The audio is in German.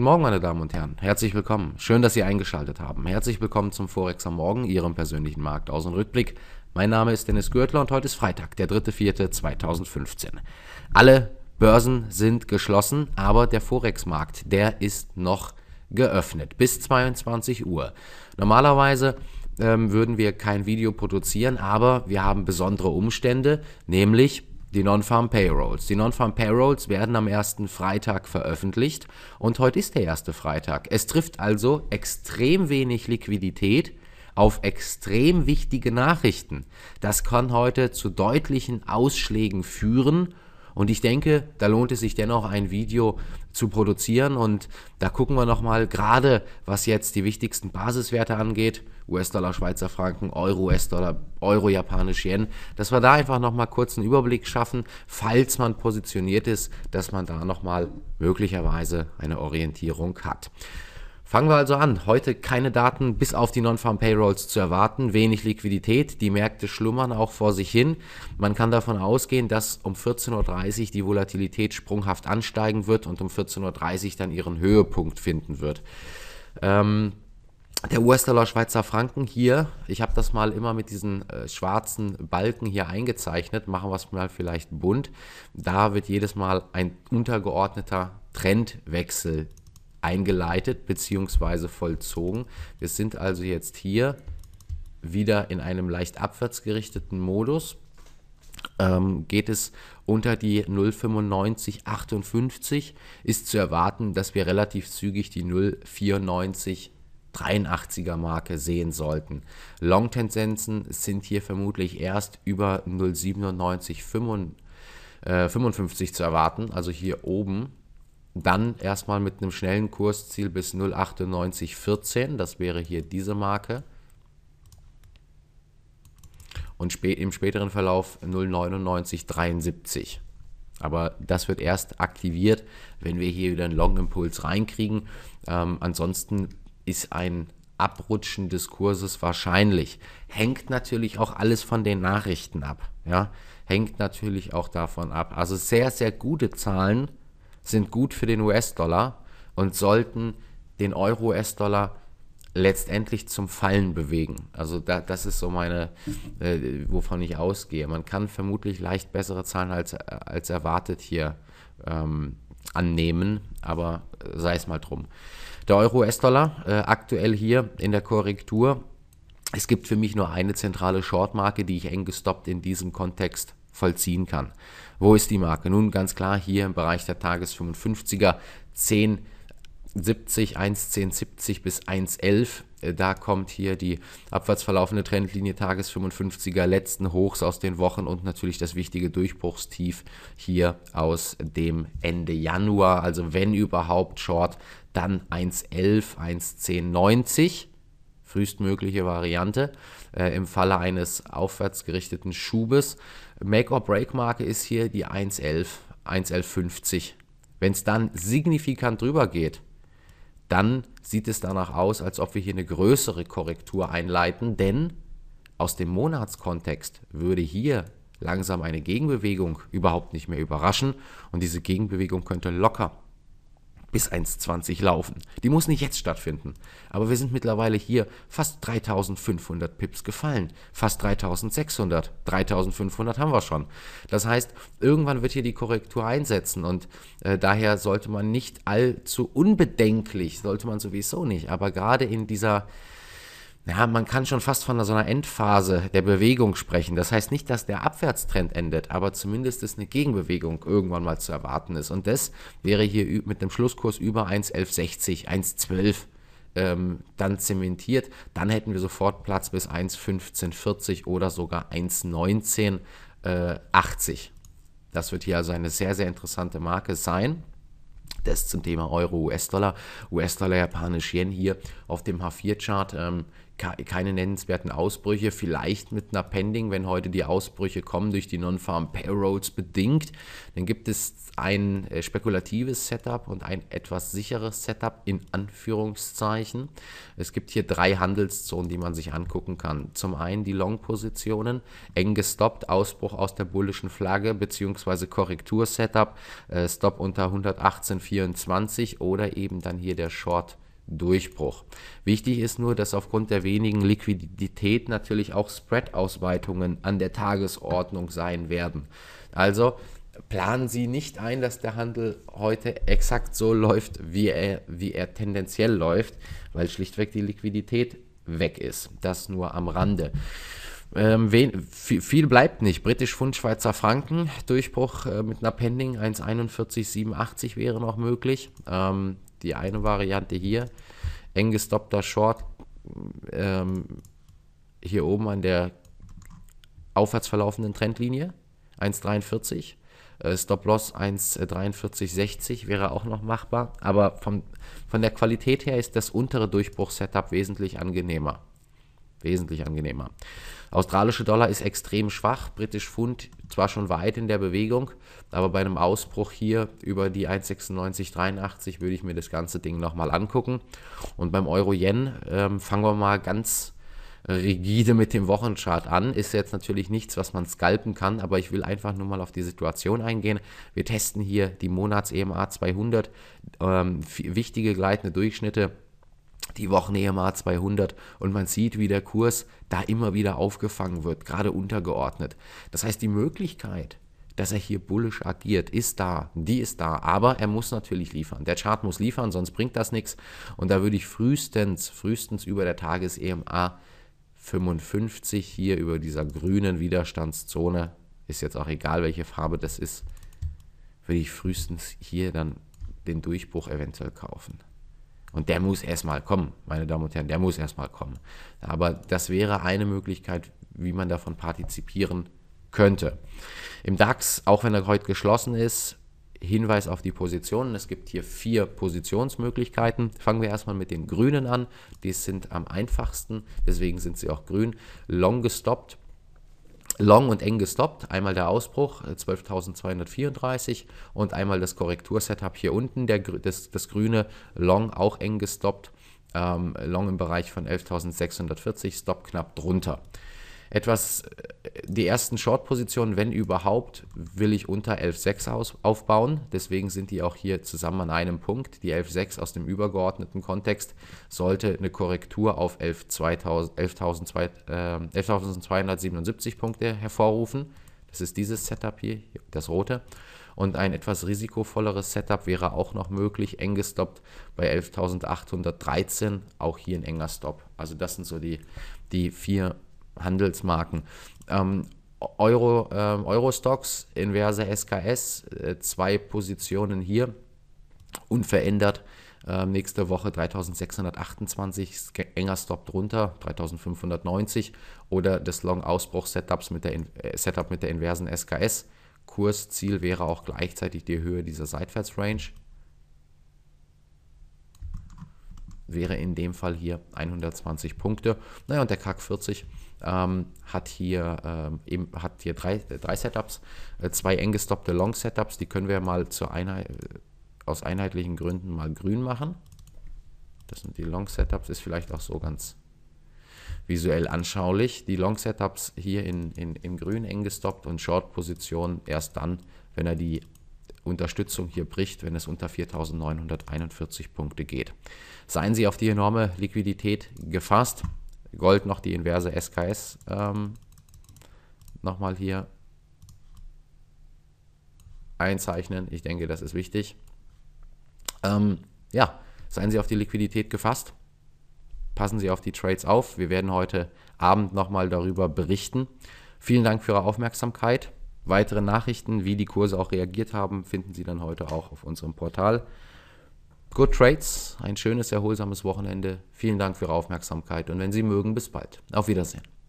Guten Morgen, meine Damen und Herren. Herzlich willkommen. Schön, dass Sie eingeschaltet haben. Herzlich willkommen zum Forex am Morgen, Ihrem persönlichen Markt aus und Rückblick. Mein Name ist Dennis Gürtler und heute ist Freitag, der 3.4.2015. Alle Börsen sind geschlossen, aber der Forex-Markt, der ist noch geöffnet bis 22 Uhr. Normalerweise ähm, würden wir kein Video produzieren, aber wir haben besondere Umstände, nämlich die Non-Farm Payrolls. Die Non-Farm Payrolls werden am ersten Freitag veröffentlicht und heute ist der erste Freitag. Es trifft also extrem wenig Liquidität auf extrem wichtige Nachrichten. Das kann heute zu deutlichen Ausschlägen führen und ich denke, da lohnt es sich dennoch, ein Video zu produzieren. Und da gucken wir nochmal, gerade was jetzt die wichtigsten Basiswerte angeht, US-Dollar, Schweizer Franken, Euro, US-Dollar, Euro, Japanisch, Yen, dass wir da einfach nochmal kurz einen Überblick schaffen, falls man positioniert ist, dass man da nochmal möglicherweise eine Orientierung hat. Fangen wir also an. Heute keine Daten bis auf die Non-Farm-Payrolls zu erwarten, wenig Liquidität, die Märkte schlummern auch vor sich hin. Man kann davon ausgehen, dass um 14.30 Uhr die Volatilität sprunghaft ansteigen wird und um 14.30 Uhr dann ihren Höhepunkt finden wird. Ähm, der US-Dollar Schweizer Franken hier, ich habe das mal immer mit diesen äh, schwarzen Balken hier eingezeichnet, machen wir es mal vielleicht bunt. Da wird jedes Mal ein untergeordneter Trendwechsel eingeleitet bzw. vollzogen. Wir sind also jetzt hier wieder in einem leicht abwärts gerichteten Modus. Ähm, geht es unter die 0,9558, ist zu erwarten, dass wir relativ zügig die 09483 er Marke sehen sollten. Long-Tendenzen sind hier vermutlich erst über 0,9755 äh, zu erwarten, also hier oben dann erstmal mit einem schnellen Kursziel bis 0,9814, das wäre hier diese Marke. Und spä im späteren Verlauf 0,9973. Aber das wird erst aktiviert, wenn wir hier wieder einen Long-Impuls reinkriegen. Ähm, ansonsten ist ein Abrutschen des Kurses wahrscheinlich. Hängt natürlich auch alles von den Nachrichten ab. Ja? Hängt natürlich auch davon ab. Also sehr, sehr gute Zahlen sind gut für den US-Dollar und sollten den Euro-US-Dollar letztendlich zum Fallen bewegen. Also da, das ist so meine, äh, wovon ich ausgehe. Man kann vermutlich leicht bessere Zahlen als, äh, als erwartet hier ähm, annehmen, aber äh, sei es mal drum. Der Euro-US-Dollar äh, aktuell hier in der Korrektur. Es gibt für mich nur eine zentrale Shortmarke, die ich eng gestoppt in diesem Kontext vollziehen kann. Wo ist die Marke? Nun ganz klar hier im Bereich der Tages 55er 10 70, 1,1070 bis 1,11. Äh, da kommt hier die abwärts verlaufende Trendlinie Tages 55er, letzten Hochs aus den Wochen und natürlich das wichtige Durchbruchstief hier aus dem Ende Januar. Also wenn überhaupt Short, dann 1,11, 1,1090 frühestmögliche Variante äh, im Falle eines aufwärts gerichteten Schubes. Make-or-Break-Marke ist hier die 1,11, 1,1150. Wenn es dann signifikant drüber geht, dann sieht es danach aus, als ob wir hier eine größere Korrektur einleiten, denn aus dem Monatskontext würde hier langsam eine Gegenbewegung überhaupt nicht mehr überraschen und diese Gegenbewegung könnte locker bis 1,20 laufen. Die muss nicht jetzt stattfinden. Aber wir sind mittlerweile hier fast 3500 Pips gefallen. Fast 3600. 3500 haben wir schon. Das heißt, irgendwann wird hier die Korrektur einsetzen und äh, daher sollte man nicht allzu unbedenklich, sollte man sowieso nicht, aber gerade in dieser ja, man kann schon fast von so einer Endphase der Bewegung sprechen. Das heißt nicht, dass der Abwärtstrend endet, aber zumindest ist eine Gegenbewegung irgendwann mal zu erwarten ist. Und das wäre hier mit einem Schlusskurs über 1,1160, 1,12 ähm, dann zementiert. Dann hätten wir sofort Platz bis 1,1540 oder sogar 1,1980. Äh, das wird hier also eine sehr, sehr interessante Marke sein. Das zum Thema Euro, US-Dollar, US-Dollar, Japanisch, Yen hier auf dem H4-Chart. Ähm, keine nennenswerten Ausbrüche, vielleicht mit einer Pending, wenn heute die Ausbrüche kommen durch die Non-Farm Payrolls bedingt. Dann gibt es ein äh, spekulatives Setup und ein etwas sicheres Setup in Anführungszeichen. Es gibt hier drei Handelszonen, die man sich angucken kann. Zum einen die Long-Positionen, eng gestoppt, Ausbruch aus der bullischen Flagge bzw. Korrektur-Setup, äh, Stop unter 118,24 oder eben dann hier der Short Durchbruch. Wichtig ist nur, dass aufgrund der wenigen Liquidität natürlich auch Spread-Ausweitungen an der Tagesordnung sein werden. Also planen Sie nicht ein, dass der Handel heute exakt so läuft, wie er, wie er tendenziell läuft, weil schlichtweg die Liquidität weg ist. Das nur am Rande. Ähm, wen, viel bleibt nicht. Britisch Pfund, Schweizer Franken. Durchbruch äh, mit einer Pending 1,4187 wäre noch möglich. Ähm, die eine Variante hier, eng gestoppter Short ähm, hier oben an der aufwärts verlaufenden Trendlinie, 1,43. Äh, Stop-Loss 1,4360 wäre auch noch machbar, aber vom, von der Qualität her ist das untere Durchbruch-Setup wesentlich angenehmer. Wesentlich angenehmer. Australische Dollar ist extrem schwach, britisch Pfund zwar schon weit in der Bewegung, aber bei einem Ausbruch hier über die 1,9683 würde ich mir das ganze Ding nochmal angucken. Und beim Euro-Yen ähm, fangen wir mal ganz rigide mit dem Wochenchart an. Ist jetzt natürlich nichts, was man scalpen kann, aber ich will einfach nur mal auf die Situation eingehen. Wir testen hier die Monats-EMA 200, ähm, wichtige gleitende Durchschnitte die Wochen EMA 200 und man sieht, wie der Kurs da immer wieder aufgefangen wird, gerade untergeordnet. Das heißt, die Möglichkeit, dass er hier bullisch agiert, ist da, die ist da, aber er muss natürlich liefern. Der Chart muss liefern, sonst bringt das nichts und da würde ich frühestens, frühestens über der Tages-EMA 55 hier über dieser grünen Widerstandszone, ist jetzt auch egal, welche Farbe das ist, würde ich frühestens hier dann den Durchbruch eventuell kaufen. Und der muss erstmal kommen, meine Damen und Herren, der muss erstmal kommen. Aber das wäre eine Möglichkeit, wie man davon partizipieren könnte. Im DAX, auch wenn er heute geschlossen ist, Hinweis auf die Positionen. Es gibt hier vier Positionsmöglichkeiten. Fangen wir erstmal mit den Grünen an. Die sind am einfachsten, deswegen sind sie auch grün. Long gestoppt long und eng gestoppt. Einmal der Ausbruch 12.234 äh, und einmal das Korrektursetup hier unten, der, das, das grüne long auch eng gestoppt. Ähm, long im Bereich von 11.640, Stop knapp drunter etwas, äh, die ersten Short-Positionen, wenn überhaupt, will ich unter 11.6 aufbauen. Deswegen sind die auch hier zusammen an einem Punkt. Die 11.6 aus dem übergeordneten Kontext sollte eine Korrektur auf 11.277 11 äh, Punkte hervorrufen. Das ist dieses Setup hier, das rote. Und ein etwas risikovolleres Setup wäre auch noch möglich, eng gestoppt bei 11.813, auch hier ein enger Stop. Also das sind so die, die vier Handelsmarken. Ähm, Euro, äh, Eurostocks, inverse SKS, äh, zwei Positionen hier unverändert. Äh, nächste Woche 3628, enger Stop drunter, 3590. Oder das Long-Ausbruch-Setups mit äh, Setup mit der inversen SKS. Kursziel wäre auch gleichzeitig die Höhe dieser Seitwärtsrange. wäre in dem Fall hier 120 Punkte. Naja, und der CAC 40 ähm, hat hier, ähm, eben, hat hier drei, äh, drei Setups, äh, zwei eng gestoppte Long-Setups, die können wir mal zur Einheit, äh, aus einheitlichen Gründen mal grün machen. Das sind die Long-Setups, ist vielleicht auch so ganz visuell anschaulich. Die Long-Setups hier in, in, in grün eng gestoppt und Short-Position erst dann, wenn er die Unterstützung hier bricht, wenn es unter 4.941 Punkte geht. Seien Sie auf die enorme Liquidität gefasst. Gold noch die inverse SKS ähm, nochmal hier einzeichnen. Ich denke, das ist wichtig. Ähm, ja, seien Sie auf die Liquidität gefasst. Passen Sie auf die Trades auf. Wir werden heute Abend nochmal darüber berichten. Vielen Dank für Ihre Aufmerksamkeit. Weitere Nachrichten, wie die Kurse auch reagiert haben, finden Sie dann heute auch auf unserem Portal. Good Trades, ein schönes, erholsames Wochenende. Vielen Dank für Ihre Aufmerksamkeit und wenn Sie mögen, bis bald. Auf Wiedersehen.